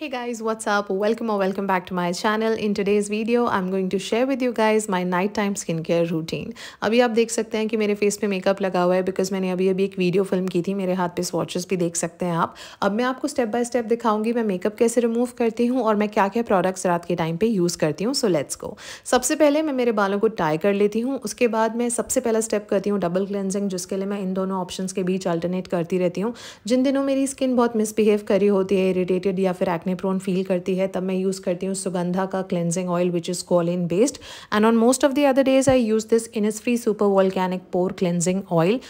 hey guys what's up welcome or welcome back to my channel in today's video i'm going to share with you guys my nighttime skincare routine अभी आप देख सकते हैं कि मेरे face पे makeup लगा हुआ है बिकॉज मैंने अभी अभी एक वीडियो फिल्म की थी मेरे हाथ पे स्वॉचेस भी देख सकते हैं आप अब मैं आपको स्टेप बाय स्टेप दिखाऊंगी मैं मेकअप कैसे रिमूव करती हूँ और मैं क्या क्या प्रोडक्ट्स रात के टाइम पर यूज़ करती हूँ सो लेट्स गो सबसे पहले मैं मेरे बालों को टाई कर लेती हूँ उसके बाद मैं सबसे पहला स्टेप करती हूँ डबल क्लेंजिंग जिसके लिए मैं इन दोनों ऑप्शन के बीच अल्टरनेट करती रहती हूँ जिन दिनों मेरी स्किन बहुत मिसबिहेव करी होती है इरीटेटेड या फिर एक्ने प्रोन फील करती है तब मैं यूज़ करती हूँ सुगंधा का cleansing oil which is kaolin based and on most of the other days I use this free super volcanic pore cleansing oil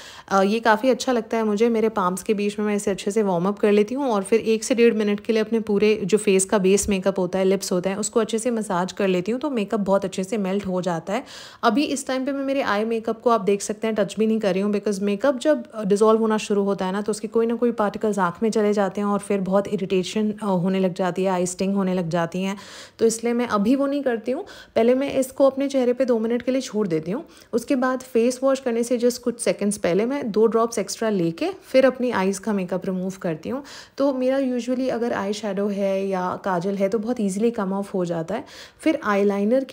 ये काफ़ी अच्छा लगता है मुझे मेरे पाम्स के बीच में मैं इसे अच्छे से वार्म अप कर लेती हूँ और फिर एक से डेढ़ मिनट के लिए अपने पूरे जो फेस का बेस मेकअप होता है लिप्स होता है उसको अच्छे से मसाज कर लेती हूँ तो मेकअप बहुत अच्छे से मेल्ट हो जाता है अभी इस टाइम पर मैं मेरे आई मेकअप को आप देख सकते हैं टच भी नहीं कर रही हूँ बिकॉज मेकअप जब डिजॉल्व uh, होना शुरू होता है ना तो उसके कोई ना कोई पार्टिकल्स आँख में चले जाते हैं और फिर बहुत इरीटेशन uh, होने लग जाती है आई स्टिंग होने लग जाती हैं तो इसलिए मैं अभी वो नहीं करती हूँ पहले मैं इसको अपने चेहरे पे दो मिनट के लिए छोड़ देती हूँ उसके बाद फेस वॉश करने से जस्ट कुछ सेकेंड्स पहले मैं दो ड्रॉप्स एक्स्ट्रा लेके फिर अपनी आइज़ का मेकअप रिमूव करती हूँ तो मेरा यूजअली अगर आई शेडो है या काजल है तो बहुत ईजिली कम ऑफ हो जाता है फिर आई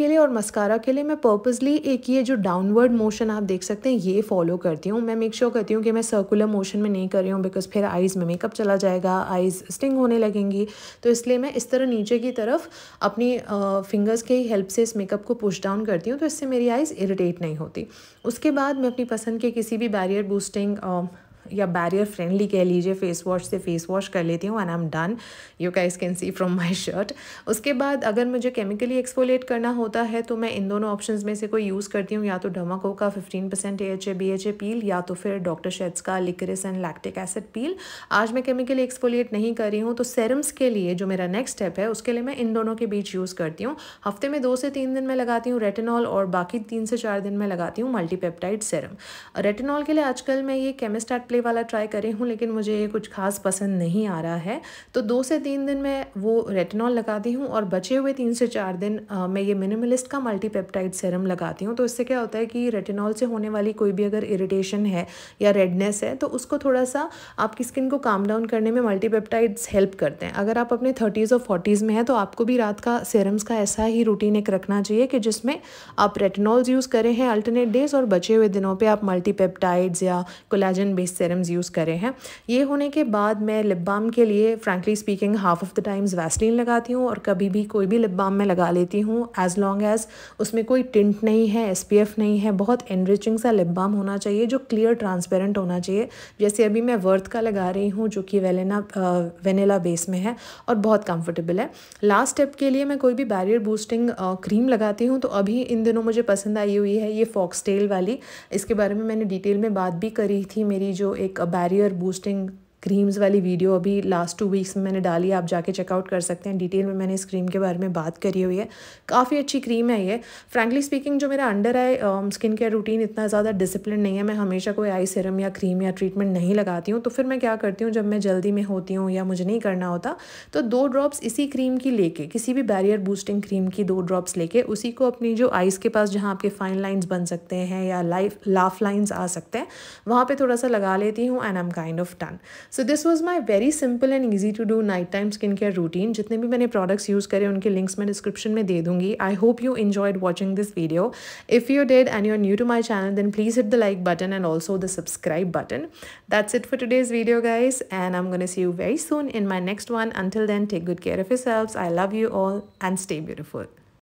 के लिए और मस्कारा के लिए मैं पर्पज़ली एक ये जो डाउनवर्ड मोशन आप देख सकते हैं ये फॉलो करती हूँ मैं मेक श्योर sure करती हूँ कि मैं सर्कुलर मोशन में नहीं कर रही हूँ बिकॉज फिर आइज़ में मेकअप चला जाएगा आइज़ स्टिंग होने लगेंगी तो इसलिए मैं इस तरह नीचे की तरफ अपनी फिंगर्स के ही हेल्प से इस मेकअप को पुश डाउन करती हूँ तो इससे मेरी आइज़ इरीटेट नहीं होती उसके बाद मैं अपनी पसंद के किसी भी बैरियर बूस्टिंग या बैरियर फ्रेंडली कह लीजिए फेस वॉश से फेस वॉश कर लेती हूँ and I am done you guys can see from my shirt उसके बाद अगर मुझे केमिकली एक्सफोलेट करना होता है तो मैं इन दोनों ऑप्शन में से कोई यूज़ करती हूँ या तो डोमाको का fifteen percent A H A B H A peel या तो फिर डॉक्टर शेड्स का liquorice and lactic acid peel आज मैं केमिकली एक्सफोलिएट नहीं कर रही हूँ तो सेरम्स के लिए जो मेरा नेक्स्ट स्टेप है उसके लिए मैं इन दोनों के बीच यूज़ करती हूँ हफ्ते में दो से तीन दिन मैं लगाती हूँ रेटेनॉल और बाकी तीन से चार दिन में लगाती हूँ मल्टीपेप्टाइड सेरम रेटेनॉल के लिए आजकल मैं ये केमिस्ट एट प्ले वाला ट्राई करी हूँ लेकिन मुझे ये कुछ खास पसंद नहीं आ रहा है तो दो से तीन दिन मैं वो रेटिनॉल लगाती हूँ और बचे हुए तीन से चार दिन आ, मैं ये मिनिमलिस्ट का मल्टीपेप्टाइड सेरम लगाती हूँ तो इससे क्या होता है कि रेटिनॉल से होने वाली कोई भी अगर इरीटेशन है या रेडनेस है तो उसको थोड़ा सा आपकी स्किन को काम डाउन करने में मल्टीपेप्टाइड्स हेल्प करते हैं अगर आप अपने थर्टीज़ और फोर्टीज़ में हैं तो आपको भी रात का सेरम्स का ऐसा ही रूटीन एक रखना चाहिए कि जिसमें आप रेटिनॉल्स यूज़ करें हैं अल्टरनेट डेज और बचे हुए दिनों पर आप मल्टीपेप्टाइड्स या कोलाजन बेस्ड सेरम्स यूज़ करे हैं ये होने के बाद मैं लिप बाम के लिए frankly speaking half of the times Vaseline लगाती हूँ और कभी भी कोई भी लिप बाम मैं लगा लेती हूँ एज़ लॉन्ग एज़ उसमें कोई टिंट नहीं है एस नहीं है बहुत एनरिचिंग सा लिप बाम होना चाहिए जो क्लियर ट्रांसपेरेंट होना चाहिए जैसे अभी मैं वर्थ का लगा रही हूँ जो कि वेलेना वेनेला बेस में है और बहुत कम्फर्टेबल है लास्ट स्टेप के लिए मैं कोई भी बैरियर बूस्टिंग क्रीम लगाती हूँ तो अभी इन दिनों मुझे पसंद आई हुई है ये फॉक्सटेल वाली इसके बारे में मैंने डिटेल में बात भी करी थी मेरी जो एक बैरियर बूस्टिंग क्रीम्स वाली वीडियो अभी लास्ट टू वीक्स में मैंने डाली आप जाके चेकआउट कर सकते हैं डिटेल में मैंने इस क्रीम के बारे में बात करी हुई है काफ़ी अच्छी क्रीम है ये फ्रैंकली स्पीकिंग जो मेरा अंडर है स्किन केयर रूटीन इतना ज़्यादा डिसिप्लिन नहीं है मैं हमेशा कोई आई सिरम या क्रीम या ट्रीटमेंट नहीं लगाती हूँ तो फिर मैं क्या करती हूँ जब मैं जल्दी में होती हूँ या मुझे नहीं करना होता तो दो ड्रॉप्स इसी क्रीम की लेके किसी भी बैरियर बूस्टिंग क्रीम की दो ड्रॉप्स लेके उसी को अपनी जो आइज़ के पास जहाँ आपके फाइन लाइन्स बन सकते हैं या लाइफ लाफ लाइन्स आ सकते हैं वहाँ पर थोड़ा सा लगा लेती हूँ and am kind of done so this was my very simple and easy to do night time skin care routine जितने भी मैंने प्रोडक्ट्स यूज़ करे उनके लिंक्स मैं डिस्क्रिप्शन में दे दूंगी I hope you enjoyed watching this video if you did and you are new to my channel then please hit the like button and also the subscribe button that's it for today's video guys and I am gonna see you very soon in my next one until then take good care of yourselves I love you all and stay beautiful